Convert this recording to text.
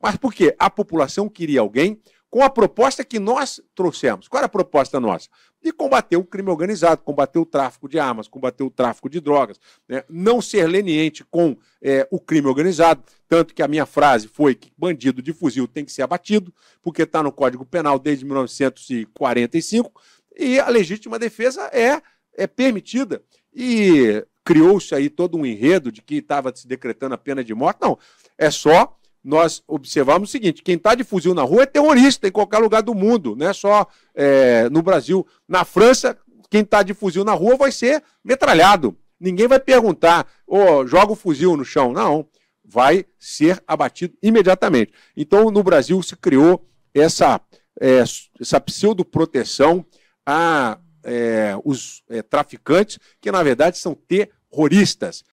Mas por quê? A população queria alguém com a proposta que nós trouxemos. Qual era a proposta nossa? De combater o crime organizado, combater o tráfico de armas, combater o tráfico de drogas, né? não ser leniente com é, o crime organizado. Tanto que a minha frase foi que bandido de fuzil tem que ser abatido, porque está no Código Penal desde 1945, e a legítima defesa é, é permitida. E criou-se aí todo um enredo de que estava se decretando a pena de morte. Não, é só nós observamos o seguinte: quem está de fuzil na rua é terrorista em qualquer lugar do mundo, não é só é, no Brasil. Na França, quem está de fuzil na rua vai ser metralhado. Ninguém vai perguntar, oh, joga o fuzil no chão. Não, vai ser abatido imediatamente. Então, no Brasil se criou essa, é, essa pseudo-proteção a é, os é, traficantes, que na verdade são terroristas.